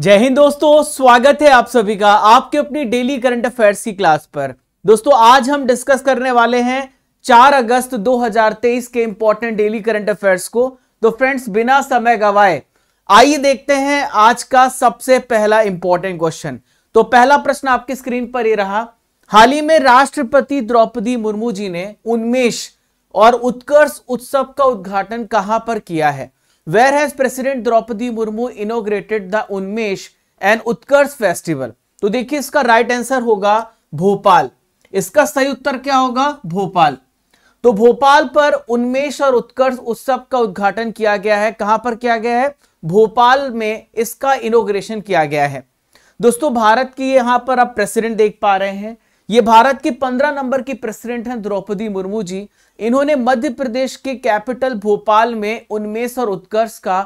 जय हिंद दोस्तों स्वागत है आप सभी का आपके अपनी डेली करंट अफेयर्स की क्लास पर दोस्तों आज हम डिस्कस करने वाले हैं 4 अगस्त 2023 के इंपॉर्टेंट डेली करंट अफेयर्स को तो फ्रेंड्स बिना समय गवाए आइए देखते हैं आज का सबसे पहला इंपॉर्टेंट क्वेश्चन तो पहला प्रश्न आपकी स्क्रीन पर ये रहा हाल ही में राष्ट्रपति द्रौपदी मुर्मू जी ने उन्मेष और उत्कर्ष उत्सव का उद्घाटन कहां पर किया है where has president Draupadi Murmu inaugurated the Unmesh and Utkarsh festival तो देखिए इसका राइट आंसर होगा भोपाल इसका सही उत्तर क्या होगा भोपाल तो भोपाल पर उन्मेष और उत्कर्ष उत्सव का उद्घाटन किया गया है कहां पर किया गया है भोपाल में इसका इनोग्रेशन किया गया है दोस्तों भारत की यहां पर आप प्रेसिडेंट देख पा रहे हैं ये भारत की पंद्रह नंबर की प्रेसिडेंट हैं द्रौपदी मुर्मू जी इन्होंने मध्य प्रदेश के कैपिटल भोपाल में उन्मेष और उत्कर्ष का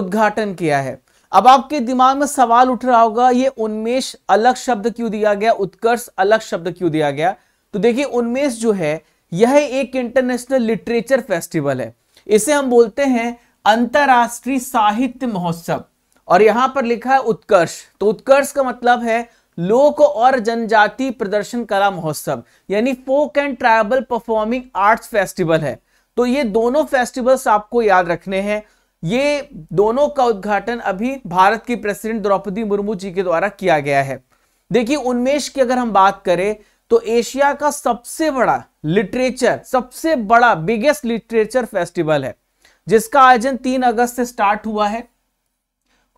उद्घाटन किया है अब आपके दिमाग में सवाल उठ रहा होगा ये उन्मेष अलग शब्द क्यों दिया गया उत्कर्ष अलग शब्द क्यों दिया गया तो देखिए उन्मेष जो है यह एक इंटरनेशनल लिटरेचर फेस्टिवल है इसे हम बोलते हैं अंतर्राष्ट्रीय साहित्य महोत्सव और यहां पर लिखा है उत्कर्ष तो उत्कर्ष का मतलब है लोक और जनजाति प्रदर्शन कला महोत्सव यानी folk and tribal performing arts festival है तो ये दोनों फेस्टिवल्स आपको याद रखने हैं ये दोनों का उद्घाटन अभी भारत की प्रेसिडेंट द्रौपदी मुर्मू जी के द्वारा किया गया है देखिए उन्मेष की अगर हम बात करें तो एशिया का सबसे बड़ा लिटरेचर सबसे बड़ा बिगेस्ट लिटरेचर फेस्टिवल है जिसका आयोजन तीन अगस्त से स्टार्ट हुआ है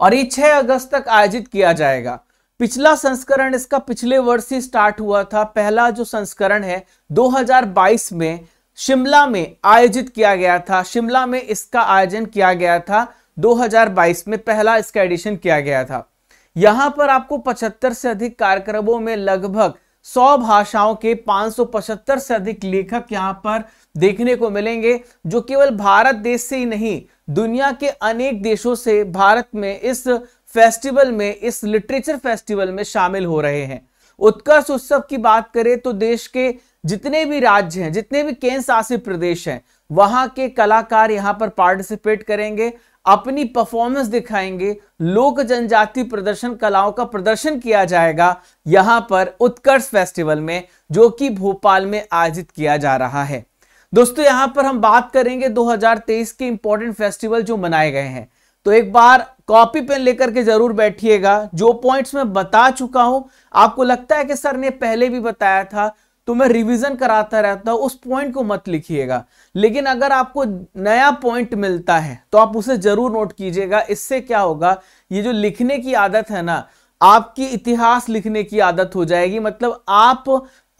और ये छह अगस्त तक आयोजित किया जाएगा पिछला संस्करण इसका पिछले वर्ष ही स्टार्ट हुआ था पहला जो संस्करण है 2022 में शिमला में आयोजित किया गया था शिमला में इसका आयोजन किया गया था 2022 में पहला इसका एडिशन किया गया था यहां पर आपको 75 से अधिक कार्यक्रमों में लगभग 100 भाषाओं के 575 से अधिक लेखक यहाँ पर देखने को मिलेंगे जो केवल भारत देश से ही नहीं दुनिया के अनेक देशों से भारत में इस फेस्टिवल में इस लिटरेचर फेस्टिवल में शामिल हो रहे हैं उत्कर्ष उत्सव की बात करें तो देश के जितने भी राज्य हैं जितने भी केंद्र शासित प्रदेश हैं वहां के कलाकार यहाँ पर पार्टिसिपेट करेंगे अपनी परफॉर्मेंस दिखाएंगे लोक जनजाति प्रदर्शन कलाओं का प्रदर्शन किया जाएगा यहाँ पर उत्कर्ष फेस्टिवल में जो कि भोपाल में आयोजित किया जा रहा है दोस्तों यहाँ पर हम बात करेंगे 2023 के इंपॉर्टेंट फेस्टिवल जो मनाए गए हैं तो एक बार कॉपी पेन लेकर के जरूर बैठिएगा जो पॉइंट्स मैं बता चुका हूं आपको लगता है कि सर ने पहले भी बताया था तो मैं रिवीजन कराता रहता हूं उस पॉइंट को मत लिखिएगा लेकिन अगर आपको नया पॉइंट मिलता है तो आप उसे जरूर नोट कीजिएगा इससे क्या होगा ये जो लिखने की आदत है ना आपकी इतिहास लिखने की आदत हो जाएगी मतलब आप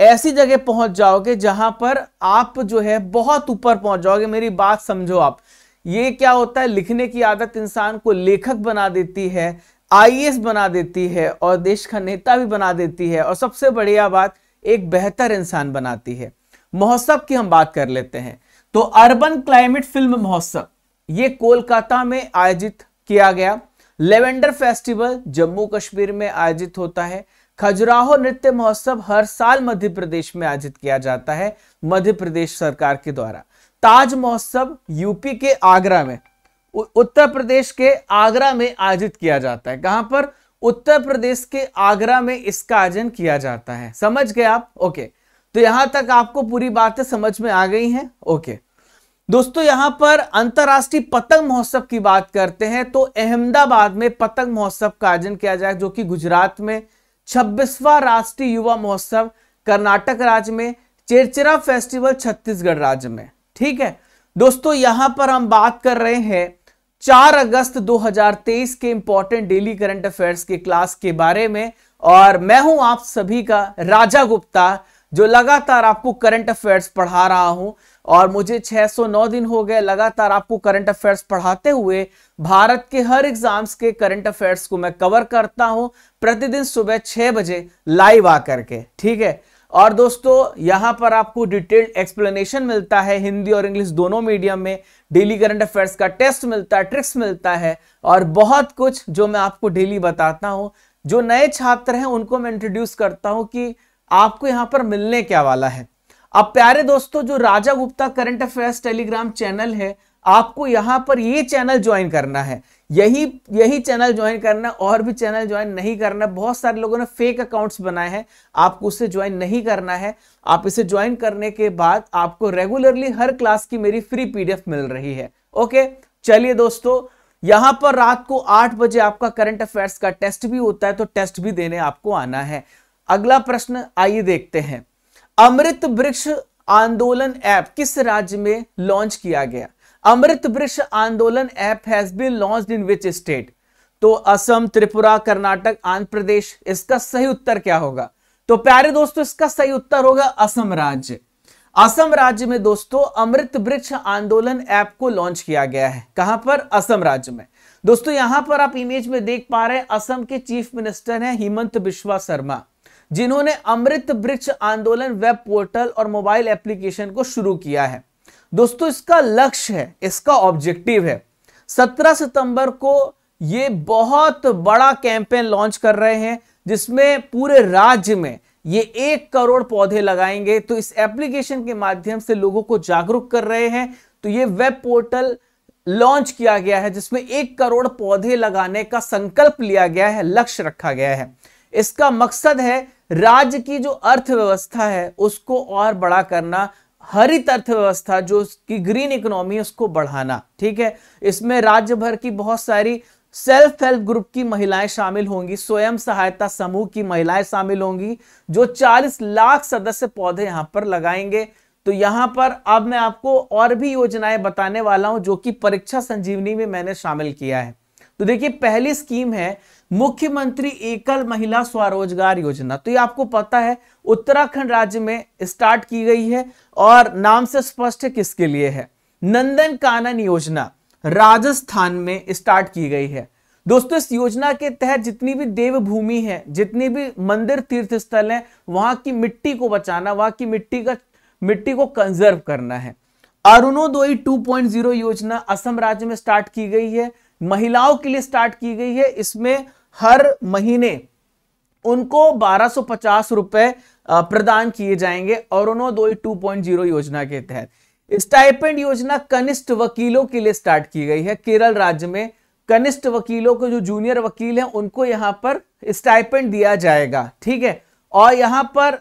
ऐसी जगह पहुंच जाओगे जहां पर आप जो है बहुत ऊपर पहुंच जाओगे मेरी बात समझो आप ये क्या होता है लिखने की आदत इंसान को लेखक बना देती है आईएएस बना देती है और देश का नेता भी बना देती है और सबसे बढ़िया बात एक बेहतर इंसान बनाती है महोत्सव की हम बात कर लेते हैं तो अर्बन क्लाइमेट फिल्म महोत्सव ये कोलकाता में आयोजित किया गया लेवेंडर फेस्टिवल जम्मू कश्मीर में आयोजित होता है खजुराहो नृत्य महोत्सव हर साल मध्य प्रदेश में आयोजित किया जाता है मध्य प्रदेश सरकार के द्वारा ताज महोत्सव यूपी के आगरा में उत्तर प्रदेश के आगरा में आयोजित किया जाता है कहां पर उत्तर प्रदेश के आगरा में इसका आयोजन किया जाता है समझ गए आप ओके तो यहां तक आपको पूरी बातें समझ में आ गई हैं ओके दोस्तों यहां पर अंतर्राष्ट्रीय पतंग महोत्सव की बात करते हैं तो अहमदाबाद में पतंग महोत्सव का आयोजन किया जाए जो कि गुजरात में छब्बीसवा राष्ट्रीय युवा महोत्सव कर्नाटक राज्य में चेरचिरा फेस्टिवल छत्तीसगढ़ राज्य में ठीक है दोस्तों यहां पर हम बात कर रहे हैं 4 अगस्त 2023 के इंपॉर्टेंट डेली करंट अफेयर्स के क्लास के बारे में और मैं हूं आप सभी का राजा गुप्ता जो लगातार आपको करंट अफेयर्स पढ़ा रहा हूं और मुझे 609 दिन हो गए लगातार आपको करंट अफेयर्स पढ़ाते हुए भारत के हर एग्जाम्स के करंट अफेयर्स को मैं कवर करता हूं प्रतिदिन सुबह छह बजे लाइव आकर के ठीक है और दोस्तों यहां पर आपको डिटेल्ड एक्सप्लेनेशन मिलता है हिंदी और इंग्लिश दोनों मीडियम में डेली करंट अफेयर्स का टेस्ट मिलता है ट्रिक्स मिलता है और बहुत कुछ जो मैं आपको डेली बताता हूँ जो नए छात्र हैं उनको मैं इंट्रोड्यूस करता हूं कि आपको यहां पर मिलने क्या वाला है अब प्यारे दोस्तों जो Raja Gupta current affairs Telegram channel है आपको यहाँ पर ये चैनल ज्वाइन करना है यही यही चैनल ज्वाइन करना और भी चैनल ज्वाइन नहीं करना बहुत सारे लोगों ने फेक अकाउंट्स बनाए हैं आपको उसे ज्वाइन नहीं करना है आप इसे ज्वाइन करने के बाद आपको रेगुलरली हर क्लास की मेरी फ्री पीडीएफ मिल रही है ओके चलिए दोस्तों यहां पर रात को आठ बजे आपका करंट अफेयर्स का टेस्ट भी होता है तो टेस्ट भी देने आपको आना है अगला प्रश्न आइए देखते हैं अमृत वृक्ष आंदोलन ऐप किस राज्य में लॉन्च किया गया Amrit Vriksh Andolan app has been launch in which state तो असम त्रिपुरा कर्नाटक आंध्र प्रदेश इसका सही उत्तर क्या होगा तो प्यारे दोस्तों इसका सही उत्तर होगा असम राज्य असम राज्य में दोस्तों अमृत वृक्ष आंदोलन ऐप को लॉन्च किया गया है कहां पर असम राज्य में दोस्तों यहां पर आप इमेज में देख पा रहे हैं असम के चीफ मिनिस्टर हैं हिमंत बिश्वा शर्मा जिन्होंने अमृत वृक्ष आंदोलन वेब पोर्टल और मोबाइल एप्लीकेशन को शुरू किया है दोस्तों इसका लक्ष्य है इसका ऑब्जेक्टिव है 17 सितंबर को ये बहुत बड़ा कैंपेन लॉन्च कर रहे हैं जिसमें पूरे राज्य में ये एक करोड़ पौधे लगाएंगे तो इस एप्लीकेशन के माध्यम से लोगों को जागरूक कर रहे हैं तो ये वेब पोर्टल लॉन्च किया गया है जिसमें एक करोड़ पौधे लगाने का संकल्प लिया गया है लक्ष्य रखा गया है इसका मकसद है राज्य की जो अर्थव्यवस्था है उसको और बड़ा करना हरित अर्थव्यवस्था जो की ग्रीन इकोनॉमी है उसको बढ़ाना ठीक है इसमें राज्य भर की बहुत सारी सेल्फ हेल्प ग्रुप की महिलाएं शामिल होंगी स्वयं सहायता समूह की महिलाएं शामिल होंगी जो 40 लाख सदस्य पौधे यहां पर लगाएंगे तो यहां पर अब मैं आपको और भी योजनाएं बताने वाला हूं जो कि परीक्षा संजीवनी में मैंने शामिल किया है तो देखिए पहली स्कीम है मुख्यमंत्री एकल महिला स्वरोजगार योजना तो ये आपको पता है उत्तराखंड राज्य में स्टार्ट की गई है और नाम से स्पष्ट है किसके लिए है नंदन कानन योजना राजस्थान में स्टार्ट की गई है दोस्तों इस योजना के तहत जितनी भी देवभूमि है जितनी भी मंदिर तीर्थ स्थल है वहां की मिट्टी को बचाना वहां की मिट्टी का मिट्टी को कंजर्व करना है पॉइंट 2.0 योजना असम राज्य में स्टार्ट की गई है महिलाओं के लिए स्टार्ट की गई है इसमें हर महीने उनको बारह पचास रुपए प्रदान किए जाएंगे और उन्होंने 2.0 टू पॉइंट जीरो योजना के तहत स्टाइपेंड योजना कनिष्ठ वकीलों के लिए स्टार्ट की गई है केरल राज्य में कनिष्ठ वकीलों को जो जूनियर वकील हैं उनको यहां पर स्टाइपेंड दिया जाएगा ठीक है और यहां पर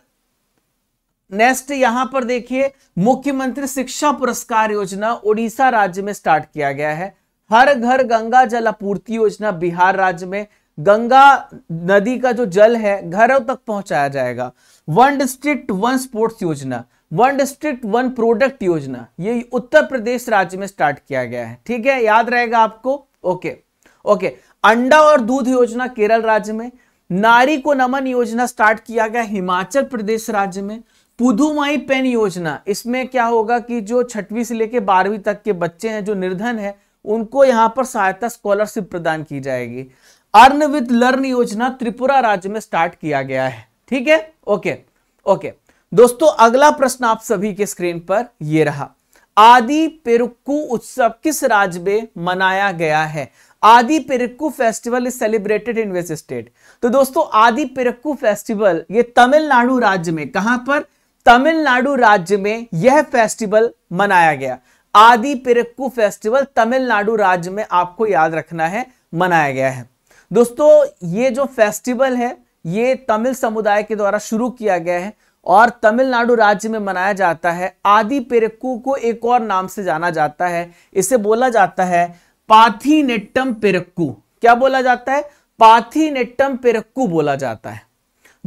नेक्स्ट यहां पर देखिए मुख्यमंत्री शिक्षा पुरस्कार योजना उड़ीसा राज्य में स्टार्ट किया गया है हर घर गंगा जल आपूर्ति योजना बिहार राज्य में गंगा नदी का जो जल है घरों तक पहुंचाया जाएगा वन डिस्ट्रिक्ट वन स्पोर्ट्स योजना वन डिस्ट्रिक्ट वन प्रोडक्ट योजना ये उत्तर प्रदेश राज्य में स्टार्ट किया गया है ठीक है याद रहेगा आपको ओके ओके अंडा और दूध योजना केरल राज्य में नारी को नमन योजना स्टार्ट किया गया हिमाचल प्रदेश राज्य में पुदुमाई पेन योजना इसमें क्या होगा कि जो छठवीं से लेकर बारहवीं तक के बच्चे हैं जो निर्धन है उनको यहां पर सहायता स्कॉलरशिप प्रदान की जाएगी अर्न विद लर्न योजना त्रिपुरा राज्य में स्टार्ट किया गया है ठीक है ओके ओके दोस्तों अगला प्रश्न आप सभी के स्क्रीन पर यह रहा आदि पेरुक्कू उत्सव किस राज्य में मनाया गया है Aadi Perukku festival is celebrated in west state तो दोस्तों आदि पेरुक्कू फेस्टिवल ये तमिलनाडु राज्य में कहां पर तमिलनाडु राज्य में यह फेस्टिवल मनाया गया आदि पेरुक्कू फेस्टिवल तमिलनाडु राज्य में आपको याद रखना है मनाया गया है दोस्तों ये जो फेस्टिवल है ये तमिल समुदाय के द्वारा शुरू किया गया है और तमिलनाडु राज्य में मनाया जाता है आदि पेरक्कू को एक और नाम से जाना जाता है इसे बोला जाता है पाथी नेट्टम पेरक्कू क्या बोला जाता है पाथी नेट्टम पेरक्कू बोला जाता है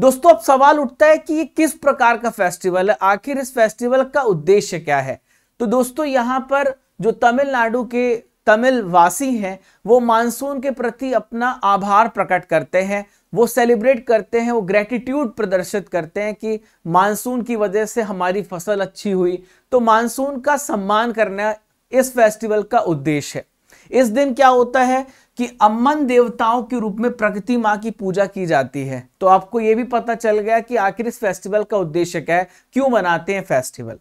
दोस्तों अब सवाल उठता है कि ये किस प्रकार का फेस्टिवल है आखिर इस फेस्टिवल का उद्देश्य क्या है तो दोस्तों यहां पर जो तमिलनाडु के तमिल वासी हैं वो मानसून के प्रति अपना आभार प्रकट करते हैं वो सेलिब्रेट करते हैं वो ग्रेटिट्यूड प्रदर्शित करते हैं कि मानसून की वजह से हमारी फसल अच्छी हुई तो मानसून का सम्मान करना इस फेस्टिवल का उद्देश्य है इस दिन क्या होता है कि अम्मन देवताओं के रूप में प्रकृति माँ की पूजा की जाती है तो आपको ये भी पता चल गया कि आखिर इस फेस्टिवल का उद्देश्य क्या है क्यों मनाते हैं फेस्टिवल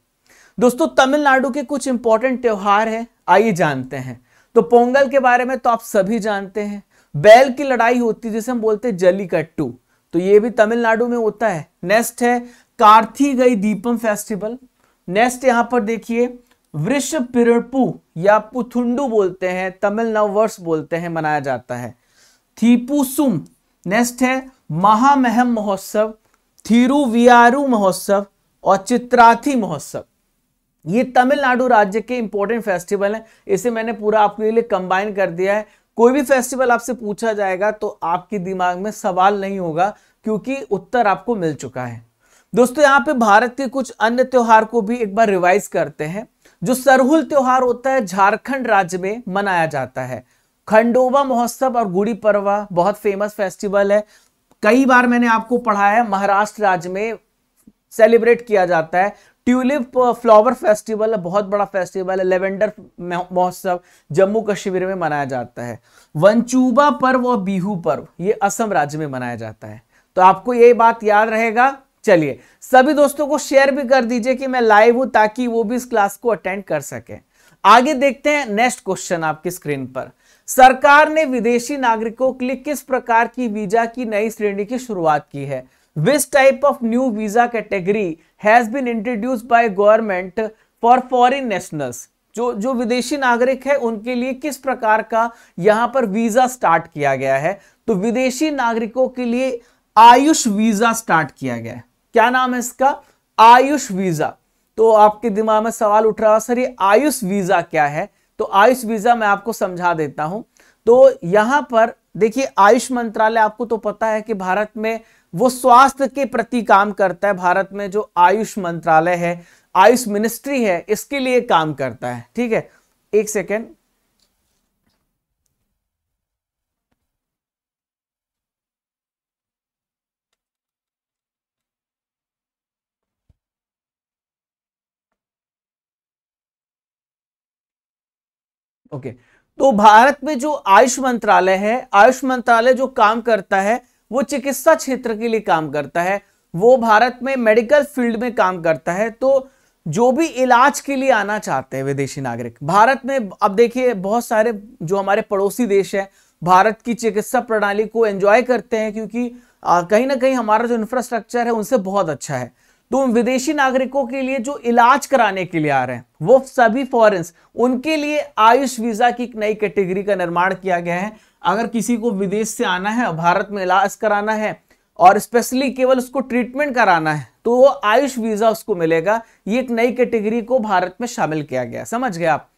दोस्तों तमिलनाडु के कुछ इंपॉर्टेंट त्यौहार हैं आइए जानते हैं तो पोंगल के बारे में तो आप सभी जानते हैं बैल की लड़ाई होती है जिसे हम बोलते हैं जलीकट्टू तो ये भी तमिलनाडु में होता है नेक्स्ट है गई दीपम फेस्टिवल नेक्स्ट यहां पर देखिए वृक्ष पिरपू या पुथुंडू बोलते हैं तमिल नववर्ष बोलते हैं मनाया जाता है थीपुसुम नेक्स्ट है महामहम महोत्सव थिरुवियारू महोत्सव और चित्राथी महोत्सव ये तमिलनाडु राज्य के इंपॉर्टेंट फेस्टिवल हैं इसे मैंने पूरा आपके लिए कंबाइन कर दिया है कोई भी फेस्टिवल आपसे पूछा जाएगा तो आपके दिमाग में सवाल नहीं होगा क्योंकि उत्तर आपको मिल चुका है दोस्तों यहाँ पे भारत के कुछ अन्य त्योहार को भी एक बार रिवाइज करते हैं जो सरहुल त्योहार होता है झारखंड राज्य में मनाया जाता है खंडोबा महोत्सव और गुड़ी पर्वा बहुत फेमस फेस्टिवल है कई बार मैंने आपको पढ़ाया महाराष्ट्र राज्य में सेलिब्रेट किया जाता है ट्यूलिप फ्लावर फेस्टिवल बहुत बड़ा फेस्टिवल है लेवेंडर महोत्सव जम्मू कश्मीर में मनाया जाता है वंचूबा पर्व और बिहू पर्व ये असम राज्य में मनाया जाता है तो आपको ये बात याद रहेगा चलिए सभी दोस्तों को शेयर भी कर दीजिए कि मैं लाइव हूं ताकि वो भी इस क्लास को अटेंड कर सके आगे देखते हैं नेक्स्ट क्वेश्चन आपकी स्क्रीन पर सरकार ने विदेशी नागरिकों के लिए किस प्रकार की वीजा की नई श्रेणी की शुरुआत की है which type of new visa category has been introduced by government for foreign nationals जो जो विदेशी नागरिक है उनके लिए किस प्रकार का यहां पर वीज़ा स्टार्ट किया गया है तो विदेशी नागरिकों के लिए आयुष वीज़ा स्टार्ट किया गया है क्या नाम है इसका आयुष वीज़ा तो आपके दिमाग में सवाल उठ रहा सर ये आयुष वीज़ा क्या है तो आयुष वीज़ा मैं आपको समझा देता हूं तो यहां पर देखिए आयुष मंत्रालय आपको तो पता है कि भारत में वो स्वास्थ्य के प्रति काम करता है भारत में जो आयुष मंत्रालय है आयुष मिनिस्ट्री है इसके लिए काम करता है ठीक है एक सेकेंड ओके okay. तो भारत में जो आयुष मंत्रालय है आयुष मंत्रालय जो काम करता है वो चिकित्सा क्षेत्र के लिए काम करता है वो भारत में मेडिकल फील्ड में काम करता है तो जो भी इलाज के लिए आना चाहते हैं विदेशी नागरिक भारत में अब देखिए बहुत सारे जो हमारे पड़ोसी देश हैं भारत की चिकित्सा प्रणाली को एंजॉय करते हैं क्योंकि कहीं ना कहीं हमारा जो इंफ्रास्ट्रक्चर है उनसे बहुत अच्छा है तो विदेशी नागरिकों के लिए जो इलाज कराने के लिए आ रहे हैं वो सभी फॉरेंस उनके लिए आयुष वीजा की एक नई कैटेगरी का निर्माण किया गया है अगर किसी को विदेश से आना है भारत में इलाज कराना है और स्पेशली केवल उसको ट्रीटमेंट कराना है तो वो आयुष वीजा उसको मिलेगा ये एक नई कैटेगरी को भारत में शामिल किया गया समझ गए आप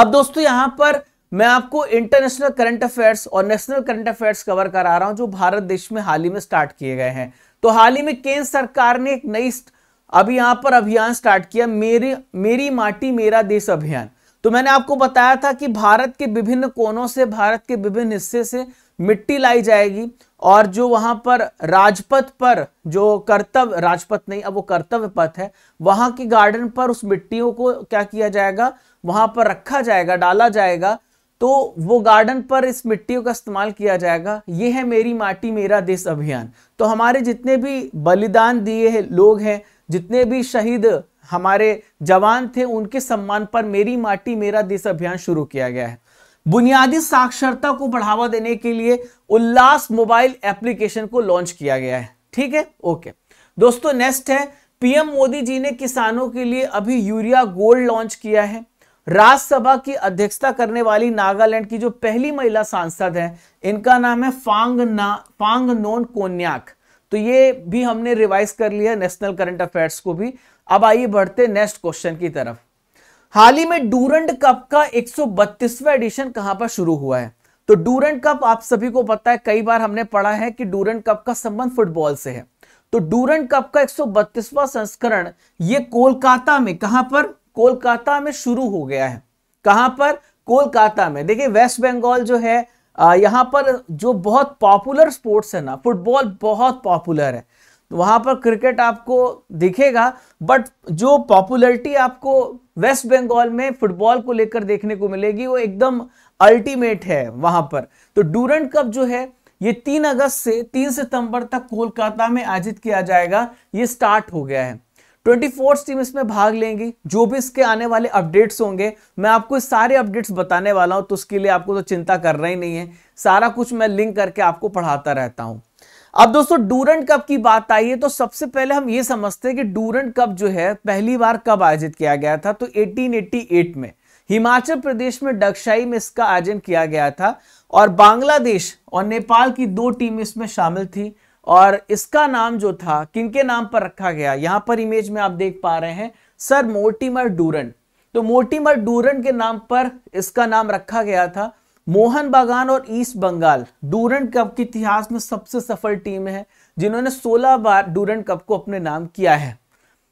अब दोस्तों यहां पर मैं आपको इंटरनेशनल करंट अफेयर्स और नेशनल करंट अफेयर्स कवर करा रहा हूं जो भारत देश में हाल ही में स्टार्ट किए गए हैं तो हाल ही में केंद्र सरकार ने एक नई अभी यहां पर अभियान स्टार्ट किया मेरी मेरी माटी मेरा देश अभियान तो मैंने आपको बताया था कि भारत के विभिन्न कोनों से भारत के विभिन्न हिस्से से मिट्टी लाई जाएगी और जो वहां पर राजपथ पर जो कर्तव्य राजपथ नहीं अब वो कर्तव्य पथ है वहां की गार्डन पर उस मिट्टियों को क्या किया जाएगा वहां पर रखा जाएगा डाला जाएगा तो वो गार्डन पर इस मिट्टियों का इस्तेमाल किया जाएगा ये है मेरी माटी मेरा देश अभियान तो हमारे जितने भी बलिदान दिए लोग हैं जितने भी शहीद हमारे जवान थे उनके सम्मान पर मेरी माटी मेरा देश अभियान शुरू किया गया है बुनियादी साक्षरता को बढ़ावा देने के लिए उल्लास मोबाइल एप्लीकेशन को लॉन्च किया गया है ठीक है ओके दोस्तों नेक्स्ट है पीएम मोदी जी ने किसानों के लिए अभी यूरिया गोल्ड लॉन्च किया है राज्यसभा की अध्यक्षता करने वाली नागालैंड की जो पहली महिला सांसद है इनका नाम है फांग ना फांग नोन कोन्याक तो ये भी हमने रिवाइज कर लिया नेशनल करंट अफेयर्स को भी अब आइए बढ़ते नेक्स्ट क्वेश्चन की तरफ हाल ही में डूरंड कप का 132वां एडिशन कहां पर शुरू हुआ है तो डूरंड कप आप सभी को पता है कई बार हमने पढ़ा है कि डूरंड कप का संबंध फुटबॉल से है तो डूरंड कप का 132वां संस्करण ये कोलकाता में कहां पर कोलकाता में शुरू हो गया है कहां पर कोलकाता में देखिए वेस्ट बंगाल जो है यहां पर जो बहुत पॉपुलर स्पोर्ट्स है ना फुटबॉल बहुत पॉपुलर है वहाँ पर क्रिकेट आपको दिखेगा बट जो पॉपुलरिटी आपको वेस्ट बंगाल में फुटबॉल को लेकर देखने को मिलेगी वो एकदम अल्टीमेट है वहाँ पर तो डूरेंट कप जो है ये तीन अगस्त से तीन सितंबर तक कोलकाता में आयोजित किया जाएगा ये स्टार्ट हो गया है ट्वेंटी फोर्थ टीम इसमें भाग लेंगी जो भी इसके आने वाले अपडेट्स होंगे मैं आपको सारे अपडेट्स बताने वाला हूं तो उसके लिए आपको तो चिंता करना ही नहीं है सारा कुछ मैं लिंक करके आपको पढ़ाता रहता हूं अब दोस्तों डूरंट कप की बात आई है तो सबसे पहले हम ये समझते हैं कि डूरंट कप जो है पहली बार कब आयोजित किया गया था तो 1888 में हिमाचल प्रदेश में डकशाई में इसका आयोजन किया गया था और बांग्लादेश और नेपाल की दो टीम इसमें शामिल थी और इसका नाम जो था किनके नाम पर रखा गया यहां पर इमेज में आप देख पा रहे हैं सर मोटिमर डूरंट तो मोटिमर डूरन के नाम पर इसका नाम रखा गया था मोहन बागान और ईस्ट बंगाल डूरेंट कप के इतिहास में सबसे सफल टीम है जिन्होंने 16 बार डूरेंट कप को अपने नाम किया है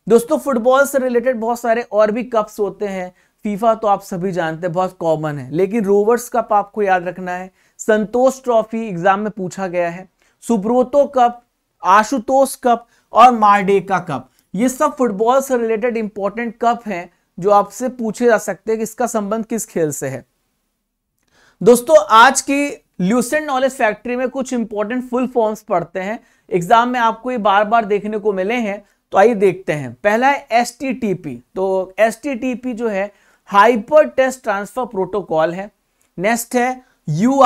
दोस्तों फुटबॉल से रिलेटेड बहुत सारे और भी कप्स होते हैं फीफा तो आप सभी जानते हैं बहुत कॉमन है लेकिन रोवर्स कप आपको याद रखना है संतोष ट्रॉफी एग्जाम में पूछा गया है सुप्रोतो कप आशुतोष कप और मार्डेका कप ये सब फुटबॉल से रिलेटेड इंपॉर्टेंट कप हैं जो आपसे पूछे जा सकते हैं कि इसका संबंध किस खेल से है दोस्तों आज की ल्यूसेंट नॉलेज फैक्ट्री में कुछ इंपॉर्टेंट फुल फॉर्म्स पढ़ते हैं एग्जाम में आपको ये बार बार देखने को मिले हैं तो आइए देखते हैं पहला है एस तो एस जो है हाइपर टेस्ट ट्रांसफर प्रोटोकॉल है नेक्स्ट है यू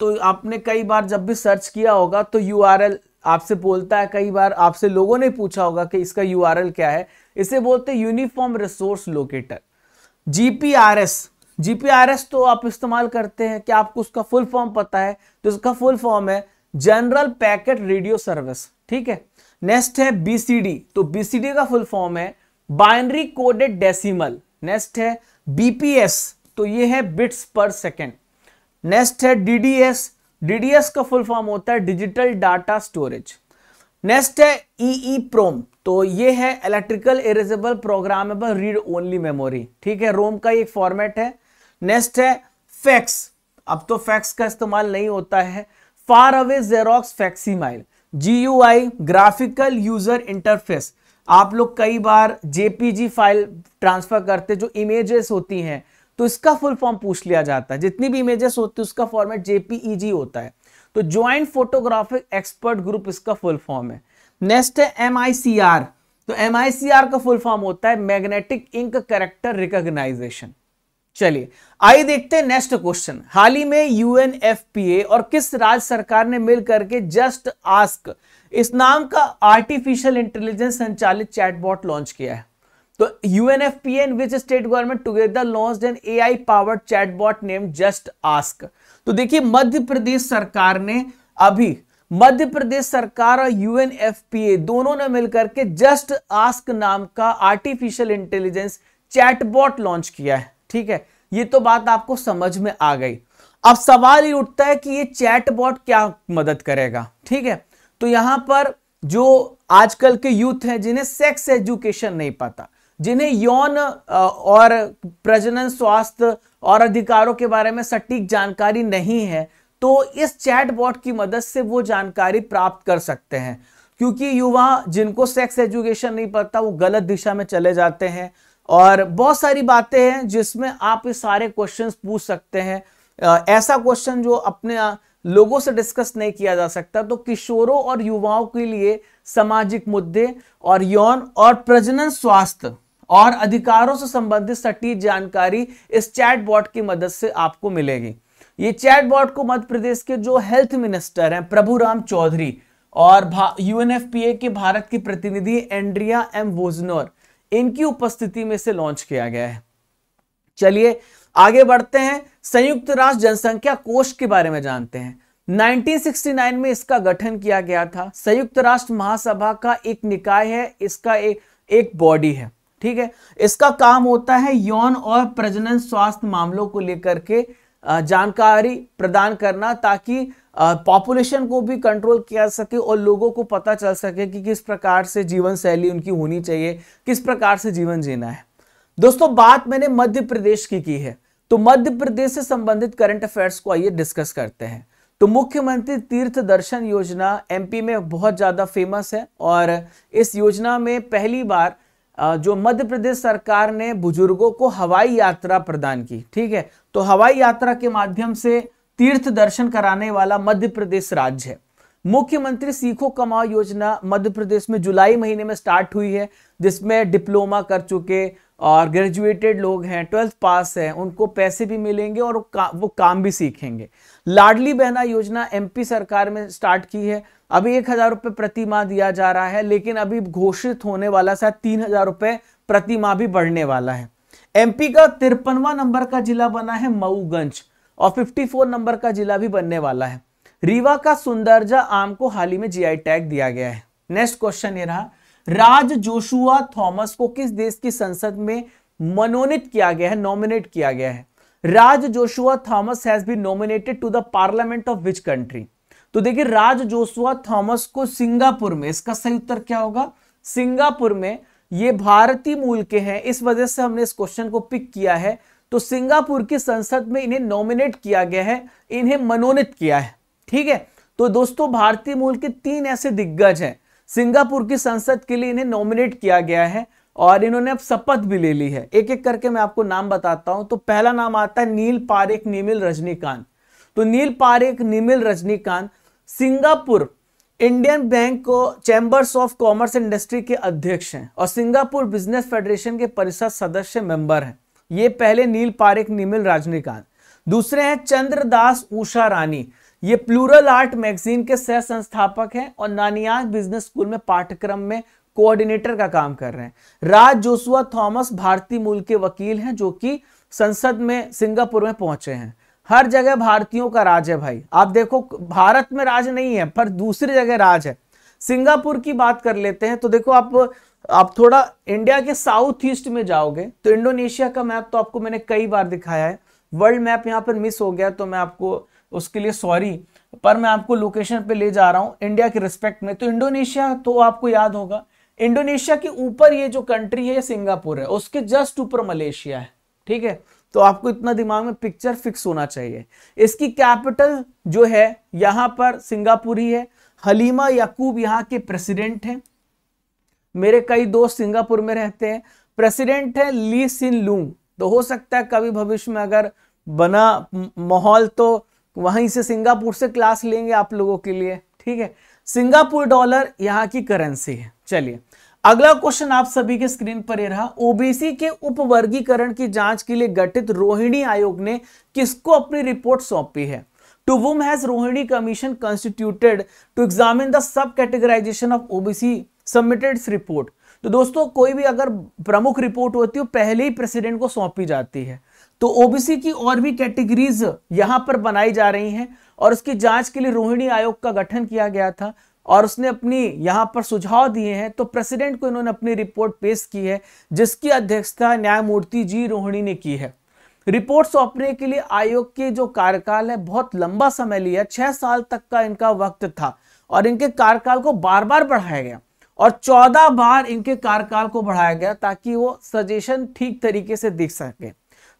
तो आपने कई बार जब भी सर्च किया होगा तो यू आपसे बोलता है कई बार आपसे लोगों ने पूछा होगा कि इसका यू क्या है इसे बोलते हैं uniform resource locator GPRS GPRS तो आप इस्तेमाल करते हैं क्या आपको उसका फुल फॉर्म पता है तो इसका फुल फॉर्म है जनरल पैकेट रेडियो सर्विस ठीक है नेक्स्ट है बीसीडी तो बीसीडी का फुल फॉर्म है बाइनरी कोडेड डेसिमल नेक्स्ट है बीपीएस तो ये है बिट्स पर सेकेंड नेक्स्ट है डीडीएस डीडीएस का फुल फॉर्म होता है डिजिटल डाटा स्टोरेज नेक्स्ट है ईई e प्रोम e तो ये है electrical erasable programmable read only memory ठीक है रोम का एक फॉर्मेट है नेक्स्ट है फैक्स अब तो फैक्स का इस्तेमाल नहीं होता है far away Xerox facsimile G graphical user interface आप लोग कई बार जेपीजी फाइल ट्रांसफर करते जो इमेजेस होती हैं तो इसका फुल फॉर्म पूछ लिया जाता है जितनी भी इमेजेस होती है उसका फॉर्मेट जेपीईजी e होता है तो ज्वाइंट फोटोग्राफिक एक्सपर्ट ग्रुप इसका फुल फॉर्म है नेक्स्ट है एम तो एम का फुल फॉर्म होता है मैग्नेटिक इंक करेक्टर रिकोगनाइजेशन चलिए आइए देखते हैं नेक्स्ट क्वेश्चन हाल ही में यूएनएफपीए और किस राज्य सरकार ने मिलकर के जस्ट आस्क इस नाम का आर्टिफिशियल इंटेलिजेंस संचालित चैटबॉट लॉन्च किया है तो UNFPA and which state government together launch an AI powered chatbot name just ask तो देखिए मध्य प्रदेश सरकार ने अभी मध्य प्रदेश सरकार और यूएनएफपीए दोनों ने मिलकर के जस्ट आस्क नाम का आर्टिफिशियल इंटेलिजेंस चैटबॉट लॉन्च किया है ठीक है ये तो बात आपको समझ में आ गई अब सवाल ये उठता है कि ये चैटबॉट क्या मदद करेगा ठीक है तो यहां पर जो आजकल के यूथ हैं जिन्हें सेक्स एजुकेशन नहीं पता जिन्हें यौन और प्रजनन स्वास्थ्य और अधिकारों के बारे में सटीक जानकारी नहीं है तो इस चैटबॉट की मदद से वो जानकारी प्राप्त कर सकते हैं क्योंकि युवा जिनको सेक्स एजुकेशन नहीं पता वो गलत दिशा में चले जाते हैं और बहुत सारी बातें हैं जिसमें आप ये सारे क्वेश्चंस पूछ सकते हैं ऐसा क्वेश्चन जो अपने लोगों से डिस्कस नहीं किया जा सकता तो किशोरों और युवाओं के लिए सामाजिक मुद्दे और यौन और प्रजनन स्वास्थ्य और अधिकारों से संबंधित सटीक जानकारी इस चैट बॉट की मदद से आपको मिलेगी ये चैट बॉट को मध्य प्रदेश के जो हेल्थ मिनिस्टर हैं प्रभुराम चौधरी और यूएनएफपीए के भारत की प्रतिनिधि एंड्रिया एम वोजनोर इनकी उपस्थिति में से लॉन्च किया गया है चलिए आगे बढ़ते हैं संयुक्त राष्ट्र जनसंख्या कोष के बारे में जानते हैं 1969 में इसका गठन किया गया था संयुक्त राष्ट्र महासभा का एक निकाय है इसका एक एक बॉडी है ठीक है इसका काम होता है यौन और प्रजनन स्वास्थ्य मामलों को लेकर के जानकारी प्रदान करना ताकि पॉपुलेशन को भी कंट्रोल किया सके और लोगों को पता चल सके कि किस प्रकार से जीवन शैली उनकी होनी चाहिए किस प्रकार से जीवन जीना है दोस्तों बात मैंने मध्य प्रदेश की की है तो मध्य प्रदेश से संबंधित करंट अफेयर्स को आइए डिस्कस करते हैं तो मुख्यमंत्री तीर्थ दर्शन योजना एमपी में बहुत ज़्यादा फेमस है और इस योजना में पहली बार जो मध्य प्रदेश सरकार ने बुजुर्गों को हवाई यात्रा प्रदान की ठीक है तो हवाई यात्रा के माध्यम से तीर्थ दर्शन कराने वाला मध्य प्रदेश राज्य है मुख्यमंत्री सीखो कमाओ योजना मध्य प्रदेश में जुलाई महीने में स्टार्ट हुई है जिसमें डिप्लोमा कर चुके और ग्रेजुएटेड लोग हैं ट्वेल्थ पास हैं उनको पैसे भी मिलेंगे और वो काम भी सीखेंगे लाडली बहना योजना एमपी सरकार में स्टार्ट की है अभी एक हजार रुपये प्रति माह दिया जा रहा है लेकिन अभी घोषित होने वाला शायद तीन हजार रुपये प्रति माह भी बढ़ने वाला है एमपी का तिरपनवा नंबर का जिला बना है मऊगंज और 54 नंबर का जिला भी बनने वाला है रीवा का सुंदरजा आम को हाल ही में जीआई टैग दिया गया है नेक्स्ट क्वेश्चन ये रहा राज जोशुआ थॉमस को किस देश की संसद में मनोनीत किया गया है नॉमिनेट किया गया है Raj Joshua Thomas has been nominated to the parliament of which country तो देखिए राज जोसुआ थॉमस को सिंगापुर में इसका सही उत्तर क्या होगा सिंगापुर में ये भारतीय मूल के हैं इस वजह से हमने इस क्वेश्चन को पिक किया है तो सिंगापुर की संसद में इन्हें नॉमिनेट किया गया है इन्हें मनोनीत किया है ठीक है तो दोस्तों भारतीय मूल के तीन ऐसे दिग्गज हैं सिंगापुर की संसद के लिए इन्हें नॉमिनेट किया गया है और इन्होंने अब शपथ भी ले ली है एक एक करके मैं आपको नाम बताता हूं तो पहला नाम आता है नील पारेख निमिल रजनीकांत तो Neil Parekh Nimil Rajinikanth Singapore Indian bank को चैंबर्स ऑफ कॉमर्स इंडस्ट्री के अध्यक्ष हैं और सिंगापुर बिजनेस फेडरेशन के परिषद सदस्य मेंबर हैं ये पहले नील पारिक निमिल राजनीकांत दूसरे हैं चंद्रदास उषा रानी ये प्लूरल आर्ट मैगजीन के सह संस्थापक हैं और नानियाज बिजनेस स्कूल में पाठ्यक्रम में कोऑर्डिनेटर का काम कर रहे हैं राज जोसुआ थॉमस भारतीय मूल के वकील हैं जो कि संसद में सिंगापुर में पहुंचे हैं हर जगह भारतीयों का राज है भाई आप देखो भारत में राज नहीं है पर दूसरी जगह राज है सिंगापुर की बात कर लेते हैं तो देखो आप आप थोड़ा इंडिया के साउथ ईस्ट में जाओगे तो इंडोनेशिया का मैप तो आपको मैंने कई बार दिखाया है वर्ल्ड मैप यहाँ पर मिस हो गया तो मैं आपको उसके लिए सॉरी पर मैं आपको लोकेशन पे ले जा रहा हूँ इंडिया के रिस्पेक्ट में तो इंडोनेशिया तो आपको याद होगा इंडोनेशिया के ऊपर ये जो कंट्री है सिंगापुर है उसके जस्ट ऊपर मलेशिया है ठीक है तो आपको इतना दिमाग में पिक्चर फिक्स होना चाहिए इसकी कैपिटल जो है यहां पर सिंगापुर ही है हलीमा याकूब यहाँ के प्रेसिडेंट हैं मेरे कई दोस्त सिंगापुर में रहते हैं प्रेसिडेंट है ली सिन लूंग तो हो सकता है कभी भविष्य में अगर बना माहौल तो वहीं से सिंगापुर से क्लास लेंगे आप लोगों के लिए ठीक है सिंगापुर डॉलर यहाँ की करेंसी है चलिए अगला क्वेश्चन आप सभी के स्क्रीन पर रहा ओबीसी के उपवर्गीकरण की जांच के लिए गठित रोहिणी आयोग ने किसको अपनी रिपोर्ट सौंपी है to whom has Rohini commission constituted to examine the sub categorization of OBC submitted report तो दोस्तों कोई भी अगर प्रमुख रिपोर्ट होती है हो, पहले ही प्रेसिडेंट को सौंपी जाती है तो ओबीसी की और भी कैटेगरीज यहां पर बनाई जा रही हैं और उसकी जांच के लिए रोहिणी आयोग का गठन किया गया था और उसने अपनी यहाँ पर सुझाव दिए हैं तो प्रेसिडेंट को इन्होंने अपनी रिपोर्ट पेश की है जिसकी अध्यक्षता न्यायमूर्ति जी रोहिणी ने की है रिपोर्ट सौंपने के लिए आयोग के जो कार्यकाल है बहुत लंबा समय लिया छह साल तक का इनका वक्त था और इनके कार्यकाल को बार बार बढ़ाया गया और चौदह बार इनके कार्यकाल को बढ़ाया गया ताकि वो सजेशन ठीक तरीके से दिख सके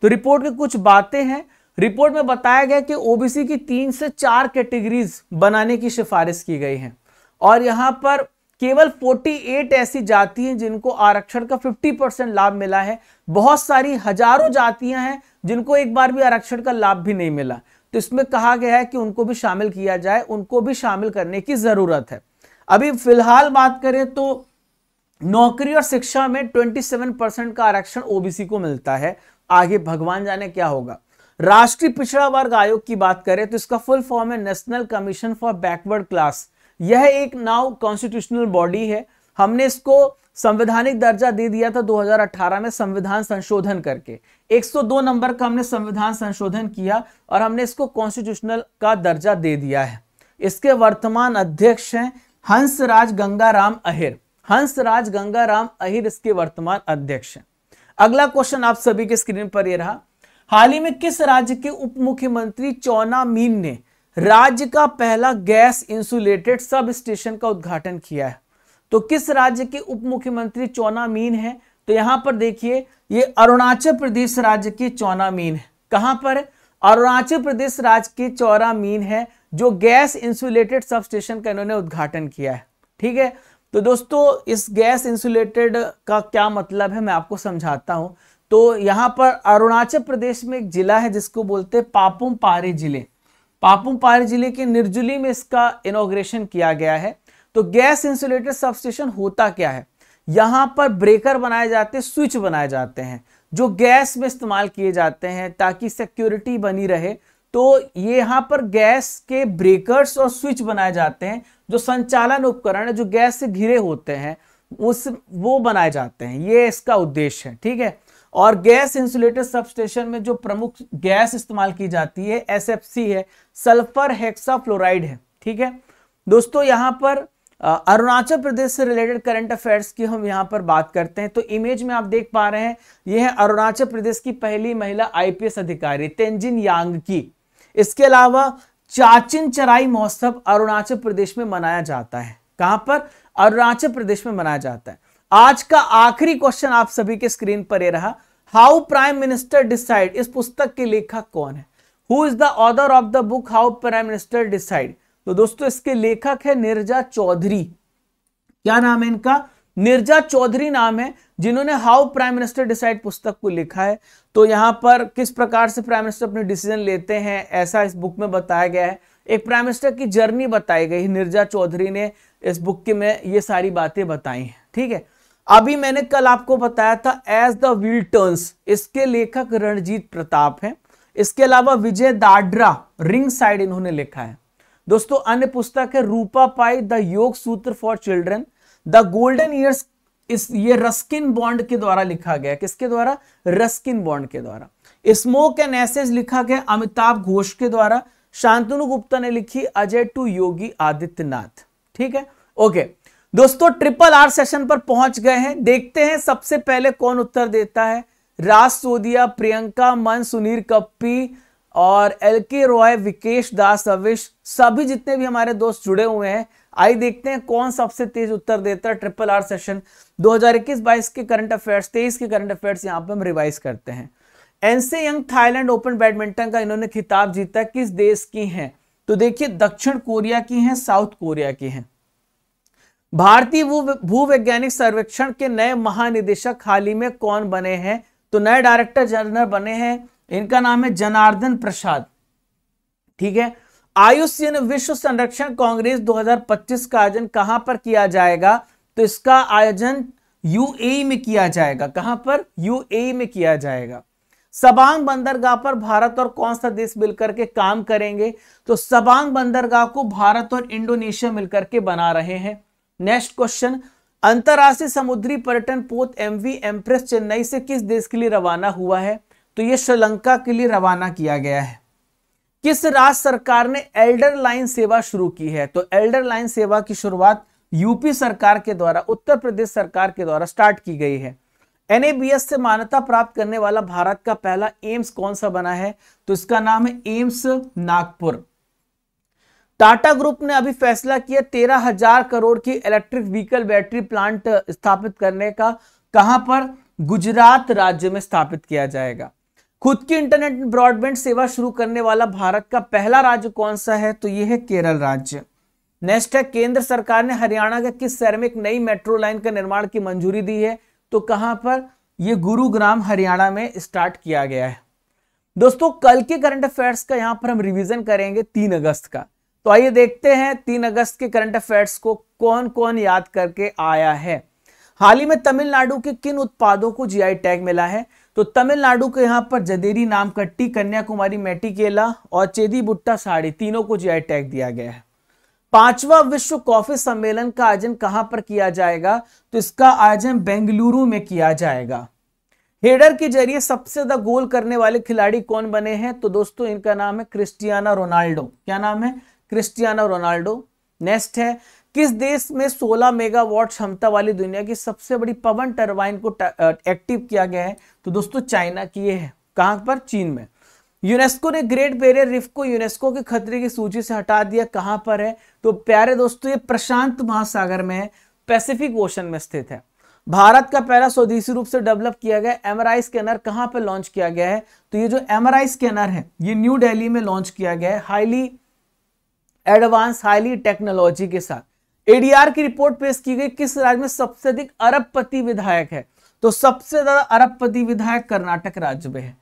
तो रिपोर्ट की कुछ बातें हैं रिपोर्ट में बताया गया कि ओबीसी की तीन से चार कैटेगरीज बनाने की सिफारिश की गई है और यहां पर केवल 48 ऐसी जाति हैं जिनको आरक्षण का 50 परसेंट लाभ मिला है बहुत सारी हजारों जातियां हैं जिनको एक बार भी आरक्षण का लाभ भी नहीं मिला तो इसमें कहा गया है कि उनको भी शामिल किया जाए उनको भी शामिल करने की ज़रूरत है अभी फिलहाल बात करें तो नौकरी और शिक्षा में 27 परसेंट का आरक्षण ओबीसी को मिलता है आगे भगवान जाने क्या होगा राष्ट्रीय पिछड़ा वर्ग आयोग की बात करें तो इसका फुल फॉर्म है national commission for backward class यह एक नाउ कॉन्स्टिट्यूशनल बॉडी है हमने इसको संवैधानिक दर्जा दे दिया था 2018 में संविधान संशोधन करके 102 नंबर का हमने संविधान संशोधन किया और हमने इसको कॉन्स्टिट्यूशनल का दर्जा दे दिया है इसके वर्तमान अध्यक्ष हैं हंस राज गंगाराम अहिर हंस राज गंगाराम अहिर इसके वर्तमान अध्यक्ष हैं अगला क्वेश्चन आप सभी के स्क्रीन पर यह रहा हाल ही में किस राज्य के उप मुख्यमंत्री चौना मीन ने राज्य का पहला गैस इंसुलेटेड सब स्टेशन का उद्घाटन किया है तो किस राज्य के उप मुख्यमंत्री चौना मीन है तो यहां पर देखिए ये अरुणाचल प्रदेश राज्य के चौना मीन है कहां पर अरुणाचल प्रदेश राज्य के चौरा मीन है जो गैस इंसुलेटेड सब स्टेशन का इन्होंने उद्घाटन किया है ठीक है तो दोस्तों इस गैस इंसुलेटेड का क्या मतलब है मैं आपको समझाता हूं तो यहां पर अरुणाचल प्रदेश में एक जिला है जिसको बोलते हैं पापुम पारे जिले पापुमपारे जिले के निर्जुली में इसका इनोग्रेशन किया गया है तो गैस इंसुलेटेड स्टेशन होता क्या है यहां पर ब्रेकर बनाए जाते स्विच बनाए जाते हैं जो गैस में इस्तेमाल किए जाते हैं ताकि सिक्योरिटी बनी रहे तो ये यहां पर गैस के ब्रेकर्स और स्विच बनाए जाते हैं जो संचालन उपकरण जो गैस से घिरे होते हैं उस वो बनाए जाते हैं ये इसका उद्देश्य है ठीक है और गैस इंसुलेटेड सबस्टेशन में जो प्रमुख गैस इस्तेमाल की जाती है एसएफसी है सल्फर हेक्साफ्लोराइड है ठीक है दोस्तों यहां पर अरुणाचल प्रदेश से रिलेटेड करंट अफेयर्स की हम यहां पर बात करते हैं तो इमेज में आप देख पा रहे हैं यह है अरुणाचल प्रदेश की पहली महिला आईपीएस अधिकारी तेंजिन यांग की इसके अलावा चाचिन चराई महोत्सव अरुणाचल प्रदेश में मनाया जाता है कहां पर अरुणाचल प्रदेश में मनाया जाता है आज का आखिरी क्वेश्चन आप सभी के स्क्रीन पर यह रहा हाउ प्राइम मिनिस्टर डिसाइड इस पुस्तक के लेखक कौन है who is the author of the book how prime minister decide तो दोस्तों इसके लेखक है निर्जा चौधरी क्या नाम है इनका निर्जा चौधरी नाम है जिन्होंने हाउ प्राइम मिनिस्टर डिसाइड पुस्तक को लिखा है तो यहां पर किस प्रकार से प्राइम मिनिस्टर अपने डिसीजन लेते हैं ऐसा इस बुक में बताया गया है एक प्राइम मिनिस्टर की जर्नी बताई गई निर्जा चौधरी ने इस बुक के में ये सारी बातें बताई हैं ठीक है अभी मैंने कल आपको बताया था एज द व्हील टर्न्स इसके लेखक रणजीत प्रताप हैं इसके अलावा विजय दाडरा रिंग साइड इन्होंने लिखा है दोस्तों अन्य पुस्तक है रूपा पाई the Yoga Sutra for children the golden years इस ये रस्किन बॉन्ड के द्वारा लिखा गया किसके द्वारा रस्किन बॉन्ड के द्वारा स्मोक एंड एसेज लिखा गया अमिताभ घोष के द्वारा शांतनु गुप्ता ने लिखी अजय टू योगी आदित्यनाथ ठीक है ओके दोस्तों ट्रिपल आर सेशन पर पहुंच गए हैं देखते हैं सबसे पहले कौन उत्तर देता है राज सोदिया प्रियंका मन सुनील कप्पी और एल के रॉय विकेश दास अविश सभी जितने भी हमारे दोस्त जुड़े हुए हैं आई देखते हैं कौन सबसे तेज उत्तर देता है ट्रिपल आर सेशन 2021-22 के करंट अफेयर्स तेईस के करंट अफेयर्स यहाँ पे हम रिवाइज करते हैं An Se Young Thailand open badminton का इन्होंने खिताब जीता किस देश की है तो देखिए दक्षिण कोरिया की है साउथ कोरिया की है भारतीय भूवैज्ञानिक सर्वेक्षण के नए महानिदेशक हाल ही में कौन बने हैं तो नए डायरेक्टर जनरल बने हैं इनका नाम है जनार्दन प्रसाद ठीक है आयुष्यन विश्व संरक्षण कांग्रेस 2025 का आयोजन कहां पर किया जाएगा तो इसका आयोजन यूएई में किया जाएगा कहां पर यूएई में किया जाएगा सबांग बंदरगाह पर भारत और कौन सा देश मिलकर के काम करेंगे तो सबांग बंदरगाह को भारत और इंडोनेशिया मिलकर के बना रहे हैं नेक्स्ट क्वेश्चन अंतर्राष्ट्रीय समुद्री पर्यटन पोत एम वी एम्प्रेस चेन्नई से किस देश के लिए रवाना हुआ है तो यह श्रीलंका के लिए रवाना किया गया है किस राज्य सरकार ने एल्डर लाइन सेवा शुरू की है तो एल्डर लाइन सेवा की शुरुआत यूपी सरकार के द्वारा उत्तर प्रदेश सरकार के द्वारा स्टार्ट की गई है एनएबीएस से मान्यता प्राप्त करने वाला भारत का पहला एम्स कौन सा बना है तो इसका नाम है एम्स नागपुर टाटा ग्रुप ने अभी फैसला किया तेरह हजार करोड़ की इलेक्ट्रिक व्हीकल बैटरी प्लांट स्थापित करने का कहां पर गुजरात राज्य में स्थापित किया जाएगा खुद की इंटरनेट ब्रॉडबैंड सेवा शुरू करने वाला भारत का पहला राज्य कौन सा है तो यह है केरल राज्य नेक्स्ट है केंद्र सरकार ने हरियाणा के किस शहर में एक नई मेट्रो लाइन का निर्माण की मंजूरी दी है तो कहां पर यह गुरुग्राम हरियाणा में स्टार्ट किया गया है दोस्तों कल के करंट अफेयर्स का यहां पर हम रिवीजन करेंगे तीन अगस्त का तो आइए देखते हैं तीन अगस्त के करंट अफेयर्स को कौन कौन याद करके आया है हाल ही में तमिलनाडु के किन उत्पादों को जीआई टैग मिला है तो तमिलनाडु के यहाँ पर जदेरी नामकट्टी कन्याकुमारी मेटी केला और चेदी बुट्टा साड़ी तीनों को जीआई टैग दिया गया है पांचवा विश्व कॉफी सम्मेलन का आयोजन कहां पर किया जाएगा तो इसका आयोजन बेंगलुरु में किया जाएगा हेडर के जरिए सबसे ज्यादा गोल करने वाले खिलाड़ी कौन बने हैं तो दोस्तों इनका नाम है क्रिस्टियाना रोनाल्डो क्या नाम है क्रिस्टियानो रोनाल्डो नेक्स्ट है किस देश में 16 मेगावाट क्षमता वाली दुनिया की सबसे बड़ी पवन टरबाइन को एक्टिव किया गया है तो दोस्तों चाइना की ये है कहां पर चीन में यूनेस्को ने ग्रेट बैरियर रिफ को यूनेस्को के खतरे की सूची से हटा दिया कहां पर है तो प्यारे दोस्तों ये प्रशांत महासागर में है पैसिफिक ओशन में स्थित है भारत का पहला स्वदेशी रूप से डेवलप किया गया एमआरआई स्कैनर कहां पर लॉन्च किया गया है तो ये जो एमआरआई स्कैनर है ये न्यू दिल्ली में लॉन्च किया गया है हाईली एडवांस हाईली टेक्नोलॉजी के साथ एडीआर की रिपोर्ट पेश की गई किस राज्य में सबसे अधिक अरबपति विधायक है तो सबसे ज्यादा अरबपति विधायक कर्नाटक राज्य में है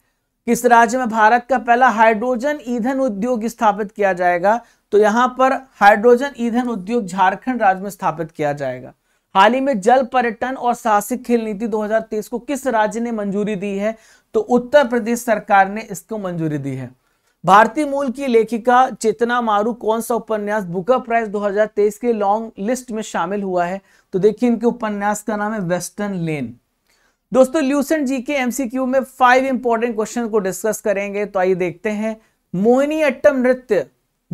किस राज्य में भारत का पहला हाइड्रोजन ईंधन उद्योग स्थापित किया जाएगा तो यहां पर हाइड्रोजन ईंधन उद्योग झारखंड राज्य में स्थापित किया जाएगा हाल ही में जल पर्यटन और साहसिक खेल नीति 2023 को किस राज्य ने मंजूरी दी है तो उत्तर प्रदेश सरकार ने इसको मंजूरी दी है भारतीय मूल की लेखिका चेतना मारू कौन सा उपन्यास बुकर प्राइस 2023 के लॉन्ग लिस्ट में शामिल हुआ है तो देखिए इनके उपन्यास का नाम है वेस्टर्न लेन दोस्तों ल्यूसन जी के एमसीक्यू में फाइव इंपॉर्टेंट क्वेश्चन को डिस्कस करेंगे तो आइए देखते हैं मोहिनी अट्टम नृत्य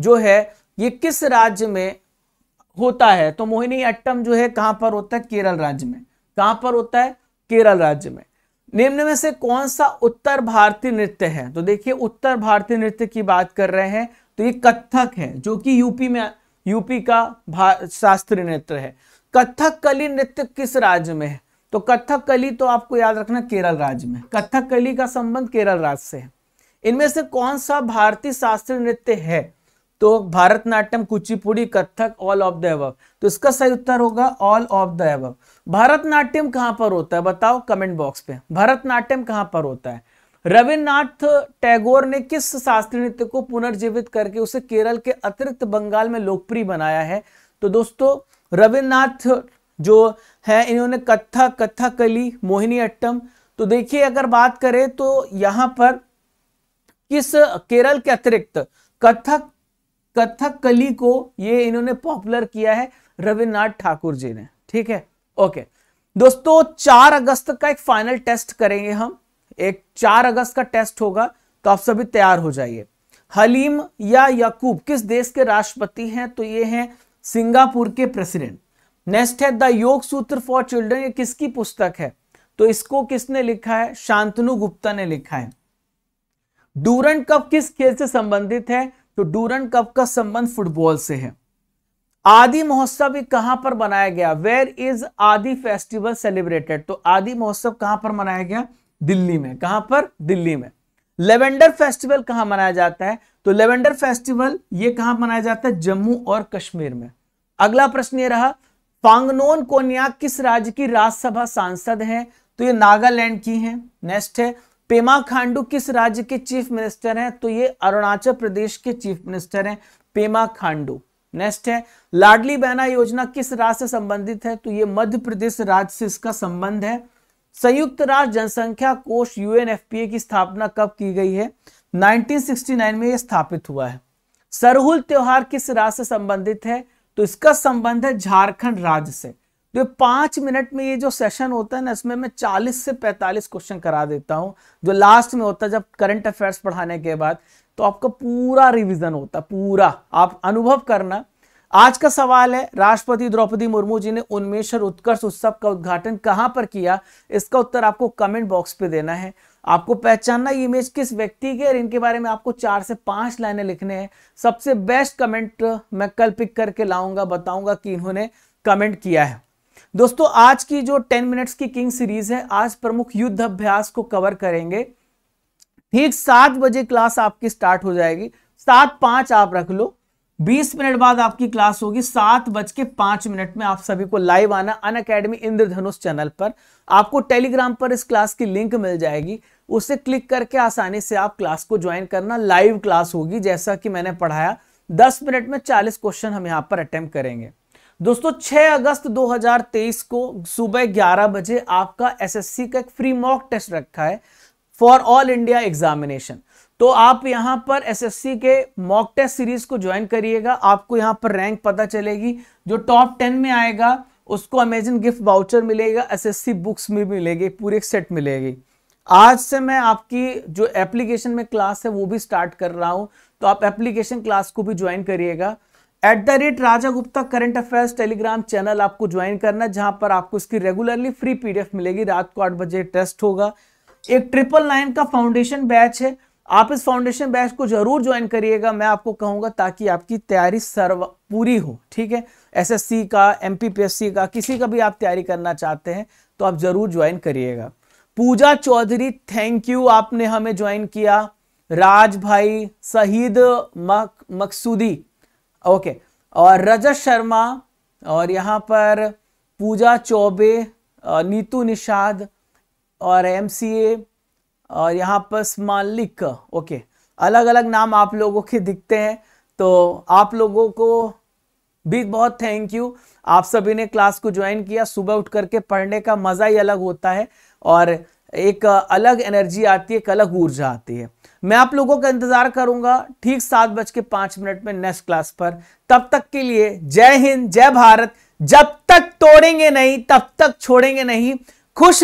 जो है ये किस राज्य में होता है तो मोहिनी अट्टम जो है कहां पर होता है केरल राज्य में कहां पर होता है केरल राज्य में निम्न में से कौन सा उत्तर भारतीय नृत्य है तो देखिए उत्तर भारतीय नृत्य की बात कर रहे हैं तो ये कथक है जो कि यूपी में यूपी का शास्त्रीय नृत्य है कथक कली नृत्य किस राज्य में है तो कत्थक कली तो आपको याद रखना केरल राज्य में कथक कली का संबंध केरल राज्य से है इनमें से कौन सा भारतीय शास्त्रीय नृत्य है तो Bharatanatyam Kuchipudi Kathak all of the above तो इसका सही उत्तर होगा all of the above Bharatanatyam कहां पर होता है बताओ कमेंट बॉक्स पे भारतनाट्यम कहां पर होता है रविन्द्रनाथ टैगोर ने किस शास्त्रीय नृत्य को पुनर्जीवित करके उसे केरल के अतिरिक्त बंगाल में लोकप्रिय बनाया है तो दोस्तों रविन्द्रनाथ जो है इन्होंने कथा कली मोहिनी अट्टम तो देखिए अगर बात करें तो यहां पर किस केरल के अतिरिक्त कथक कथक कली को ये इन्होंने पॉपुलर किया है रविन्द्रनाथ ठाकुर जी ने ठीक है ओके दोस्तों चार अगस्त का एक फाइनल टेस्ट करेंगे हम एक चार अगस्त का टेस्ट होगा तो आप सभी तैयार हो जाइए हलीम या याकूब किस देश के राष्ट्रपति हैं तो ये हैं सिंगापुर के प्रेसिडेंट नेक्स्ट है the Yoga Sutra for children ये किसकी पुस्तक है तो इसको किसने लिखा है शांतनु गुप्ता ने लिखा है डूरन कप किस खेल से संबंधित है तो डूरन कप का संबंध फुटबॉल से है आदि महोत्सव भी कहां पर मनाया गया where is Aadi festival celebrated तो आदि महोत्सव कहां पर मनाया गया दिल्ली में कहां पर दिल्ली में लेवेंडर फेस्टिवल कहां मनाया जाता है तो लेवेंडर फेस्टिवल ये कहां मनाया जाता है जम्मू और कश्मीर में अगला प्रश्न ये रहा फांगनोन कोनिया किस राज्य की राज्यसभा सांसद है तो ये नागालैंड की है नेक्स्ट है पेमा खांडू किस राज्य के चीफ मिनिस्टर हैं तो ये अरुणाचल प्रदेश के चीफ मिनिस्टर हैं पेमा खांडू नेक्स्ट है लाडली बहना योजना किस राज्य से संबंधित है तो ये मध्य प्रदेश राज्य से इसका संबंध है संयुक्त राष्ट्र जनसंख्या कोष यूएनएफपीए की स्थापना कब की गई है 1969 में यह स्थापित हुआ है सरहुल त्योहार किस राज्य से संबंधित है तो इसका संबंध है झारखंड राज्य से तो पांच मिनट में ये जो सेशन होता है ना इसमें मैं चालीस से पैंतालीस क्वेश्चन करा देता हूं जो लास्ट में होता है जब करंट अफेयर्स पढ़ाने के बाद तो आपका पूरा रिविजन होता पूरा आप अनुभव करना आज का सवाल है राष्ट्रपति द्रौपदी मुर्मू जी ने उन्मेषर उत्कर्ष उत्सव का उद्घाटन कहां पर किया इसका उत्तर आपको कमेंट बॉक्स पे देना है आपको पहचानना इमेज किस व्यक्ति के और इनके बारे में आपको चार से पांच लाइनें लिखने हैं सबसे बेस्ट कमेंट मैं कल पिक करके लाऊंगा बताऊंगा कि इन्होंने कमेंट किया है दोस्तों आज की जो 10 मिनट्स की किंग सीरीज है आज प्रमुख युद्ध अभ्यास को कवर करेंगे ठीक सात बजे क्लास आपकी स्टार्ट हो जाएगी सात पांच आप रख लो बीस मिनट बाद आपकी क्लास होगी सात बज के पांच मिनट में आप सभी को लाइव आना अन अकेडमी इंद्रधनुष चैनल पर आपको टेलीग्राम पर इस क्लास की लिंक मिल जाएगी उसे क्लिक करके आसानी से आप क्लास को ज्वाइन करना लाइव क्लास होगी जैसा कि मैंने पढ़ाया दस मिनट में चालीस क्वेश्चन हम यहाँ पर अटेम्प्ट करेंगे दोस्तों 6 अगस्त 2023 को सुबह 11 बजे आपका एसएससी का एक फ्री मॉक टेस्ट रखा है फॉर ऑल इंडिया एग्जामिनेशन तो आप यहां पर एसएससी के मॉक टेस्ट सीरीज को ज्वाइन करिएगा आपको यहां पर रैंक पता चलेगी जो टॉप टेन में आएगा उसको अमेजन गिफ्ट बाउचर मिलेगा एसएससी बुक्स में मिलेगी पूरे एक सेट मिलेगी आज से मैं आपकी जो एप्लीकेशन में क्लास है वो भी स्टार्ट कर रहा हूं तो आप एप्लीकेशन क्लास को भी ज्वाइन करिएगा at the rate Raja Gupta current affairs Telegram channel आपको ज्वाइन करना है जहां पर आपको इसकी रेगुलरली फ्री पीडीएफ मिलेगी रात को आठ बजे टेस्ट होगा एक ट्रिपल नाइन का फाउंडेशन बैच है आप इस फाउंडेशन बैच को जरूर ज्वाइन करिएगा मैं आपको कहूंगा ताकि आपकी तैयारी सर्व पूरी हो ठीक है एसएससी का एमपीपीएससी का किसी का भी आप तैयारी करना चाहते हैं तो आप जरूर ज्वाइन करिएगा पूजा चौधरी थैंक यू आपने हमें ज्वाइन किया राज भाई शहीद मक मकसूदी ओके और रजत शर्मा और यहाँ पर पूजा चौबे नीतू निषाद और एम और यहाँ पर मालिक ओके अलग अलग नाम आप लोगों के दिखते हैं तो आप लोगों को भी बहुत थैंक यू आप सभी ने क्लास को ज्वाइन किया सुबह उठ करके पढ़ने का मज़ा ही अलग होता है और एक अलग एनर्जी आती है एक अलग ऊर्जा आती है मैं आप लोगों का इंतजार करूंगा ठीक सात बज के पांच मिनट में नेक्स्ट क्लास पर तब तक के लिए जय हिंद जय भारत जब तक तोड़ेंगे नहीं तब तक छोड़ेंगे नहीं खुश